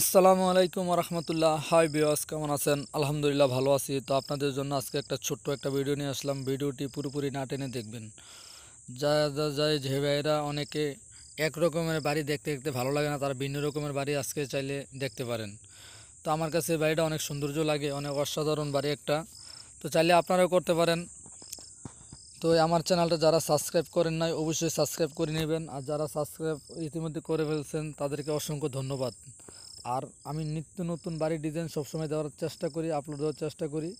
আসসালামু আলাইকুম রহমতুল্লাহ হাই বিওয়াস কেমন আছেন আলহামদুলিল্লাহ ভালো আছি তো আপনাদের জন্য আজকে একটা ছোট্ট একটা ভিডিও নিয়ে আসলাম ভিডিওটি পুরোপুরি না টেনে দেখবেন যা যা যায় যে ভাইয়েরা অনেকে এক রকমের বাড়ি দেখতে দেখতে ভালো লাগে না তারা ভিন্ন রকমের বাড়ি আজকে চাইলে দেখতে পারেন তো আমার কাছে বাড়িটা অনেক সৌন্দর্য লাগে অনেক অসাধারণ বাড়ি একটা তো চাইলে আপনারাও করতে পারেন তো আমার চ্যানেলটা যারা সাবস্ক্রাইব করেন নাই অবশ্যই সাবস্ক্রাইব করে নেবেন আর যারা সাবস্ক্রাইব ইতিমধ্যে করে ফেলছেন তাদেরকে অসংখ্য ধন্যবাদ আর আমি নিত্য নতুন বাড়ির ডিজাইন সবসময় দেওয়ার চেষ্টা করি আপলোড দেওয়ার চেষ্টা করি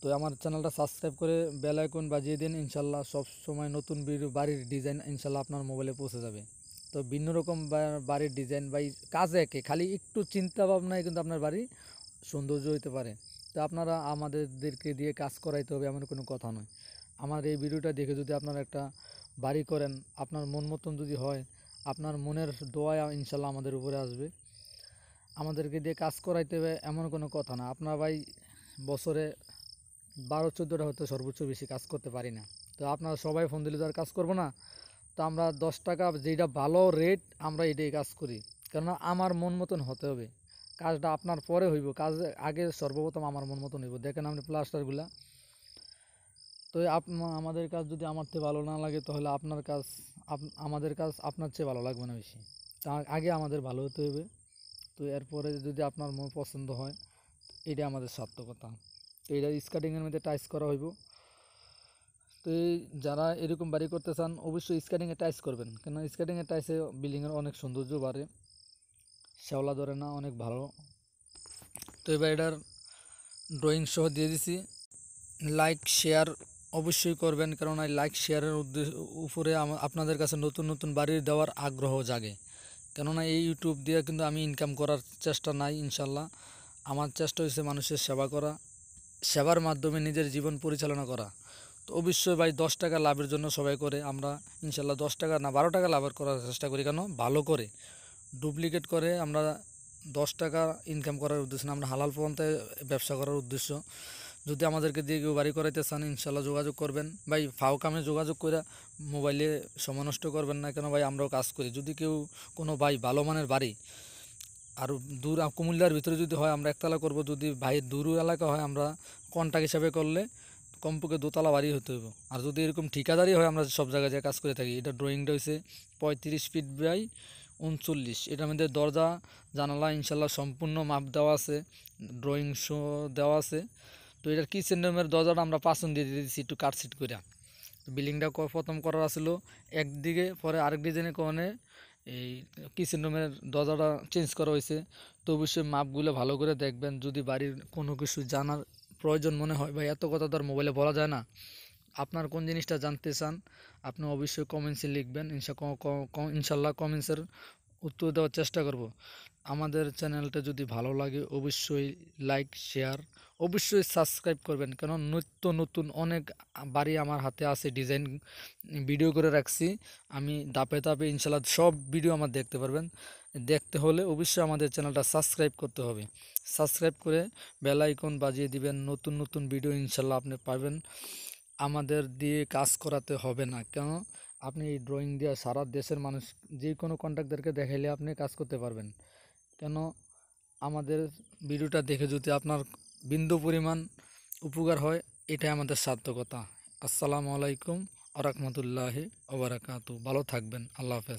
তো আমার চ্যানেলটা সাবস্ক্রাইব করে বেল আইকন বাজিয়ে দিন ইনশাল্লাহ সবসময় নতুন বাড়ির ডিজাইন ইনশাল্লাহ আপনার মোবাইলে পৌঁছে যাবে তো ভিন্ন রকম বাড়ির ডিজাইন বা কাজ একে খালি একটু চিন্তা ভাবনায় কিন্তু আপনার বাড়ি সৌন্দর্য হইতে পারে তো আপনারা আমাদেরকে দিয়ে কাজ করাইতে হবে এমন কোনো কথা নয় আমার এই ভিডিওটা দেখে যদি আপনারা একটা বাড়ি করেন আপনার মন মতন যদি হয় আপনার মনের দোয়া ইনশাল্লাহ আমাদের উপরে আসবে আমাদেরকে দিয়ে কাজ করাইতে হবে এমন কোনো কথা না আপনার ভাই বছরে বারো চোদ্দোটা হয়তো সর্বোচ্চ বেশি কাজ করতে পারি না তো আপনারা সবাই ফোন দিলে তো আর কাজ করব না তো আমরা দশ টাকা যেটা ভালো রেট আমরা এটাই কাজ করি কেননা আমার মন মতন হতে হবে কাজটা আপনার পরে হইব কাজ আগে সর্বপ্রথম আমার মন মতন হইব দেখেন আপনি প্লাস্টারগুলা তো আমাদের কাজ যদি আমার চেয়ে ভালো না লাগে তাহলে আপনার কাজ আমাদের কাজ আপনার চেয়ে ভালো লাগবে না বেশি তা আগে আমাদের ভালো হতে হবে তো এরপরে যদি আপনার মন পছন্দ হয় এটা আমাদের সার্থকতা তো এটা স্কার্টিংয়ের মধ্যে টাইস করা হইব তো যারা এরকম বাড়ি করতে চান অবশ্যই স্কার্টিংয়ে টাইস করবেন কেন স্কার্টিংয়ে টাইসে বিল্ডিংয়ের অনেক সৌন্দর্য বাড়ে শ্যাওলা ধরে না অনেক ভালো তো এবার এটার ড্রয়িং সহ দিয়ে দিছি লাইক শেয়ার অবশ্যই করবেন কারণ এই লাইক শেয়ারের উদ্দেশ্য উপরে আপনাদের কাছে নতুন নতুন বাড়ি দেওয়ার আগ্রহ জাগে কেননা এই ইউটিউব দিয়ে কিন্তু আমি ইনকাম করার চেষ্টা নাই ইনশাল্লাহ আমার চেষ্টা হয়েছে মানুষের সেবা করা সেবার মাধ্যমে নিজের জীবন পরিচালনা করা তো অবশ্যই ভাই দশ টাকা লাভের জন্য সবাই করে আমরা ইনশাল্লাহ দশ টাকা না বারো টাকা লাভের করার চেষ্টা করি কেন ভালো করে ডুপ্লিকেট করে আমরা দশ টাকা ইনকাম করার উদ্দেশ্য না আমরা হালাল পন্থায় ব্যবসা করার উদ্দেশ্য যদি আমাদেরকে দিয়ে কেউ বাড়ি করাইতে চান ইনশাল্লাহ যোগাযোগ করবেন ভাই ফাও কামে যোগাযোগ করে মোবাইলে সময় নষ্ট করবেন না কেন ভাই আমরাও কাজ করি যদি কেউ কোনো ভাই ভালো মানের বাড়ি আর দূর কুমিল্লার ভিতরে যদি হয় আমরা একতলা করব যদি ভাইয়ের দূর এলাকা হয় আমরা কন্ট্যাক্ট হিসাবে করলে কমপক্ষে দোতলা বাড়ি হতে হইব আর যদি এরকম ঠিকাদারি হয় আমরা সব জায়গায় যায় কাজ করে থাকি এটা ড্রয়িংটা হয়েছে পঁয়ত্রিশ ফিট বাই উনচল্লিশ এটার মধ্যে দরজা জানালা ইনশাল্লাহ সম্পূর্ণ মাপ দেওয়া আছে ড্রয়িং শো দেওয়া আছে তো এটার কিচেন রুমের দরজাটা আমরা পাঁচন দিয়ে দিয়েছি একটু কাটশিট করে বিল্ডিংটা প্রথম করার আসল একদিকে পরে আরেক ডিজাইনের কারণে এই কিচেন রুমের দরজাটা চেঞ্জ করা হয়েছে তো অবশ্যই মাপগুলো ভালো করে দেখবেন যদি বাড়ির কোনো কিছু জানার প্রয়োজন মনে হয় বা এত কথা তো আর মোবাইলে বলা যায় না আপনার কোন জিনিসটা জানতে চান আপনি অবশ্যই কমেন্টসে লিখবেন ইনশা ইনশাল্লাহ কমেন্টসের উত্তর দেওয়ার চেষ্টা করব আমাদের চ্যানেলটা যদি ভালো লাগে অবশ্যই লাইক শেয়ার অবশ্যই সাবস্ক্রাইব করবেন কেন নিত্য নতুন অনেক বাড়ি আমার হাতে আছে ডিজাইন ভিডিও করে রাখছি আমি দাপে দাপে ইনশাল্লাহ সব ভিডিও আমার দেখতে পারবেন দেখতে হলে অবশ্যই আমাদের চ্যানেলটা সাবস্ক্রাইব করতে হবে সাবস্ক্রাইব করে বেল আইকন বাজিয়ে দিবেন নতুন নতুন ভিডিও ইনশাল্লাহ আপনি পাবেন আমাদের দিয়ে কাজ করাতে হবে না কেন আপনি এই ড্রয়িং দিয়ে সারা দেশের মানুষ যে কোনো কন্ট্রাক্টারকে দেখাইলে আপনি কাজ করতে পারবেন কেন আমাদের ভিডিওটা দেখে যদি আপনার বিন্দু পরিমাণ উপকার হয় এটাই আমাদের সার্থকতা আসসালামু আলাইকুম আরহামতুল্লাহ ওবরাকাতু ভালো থাকবেন আল্লাহ হাফেজ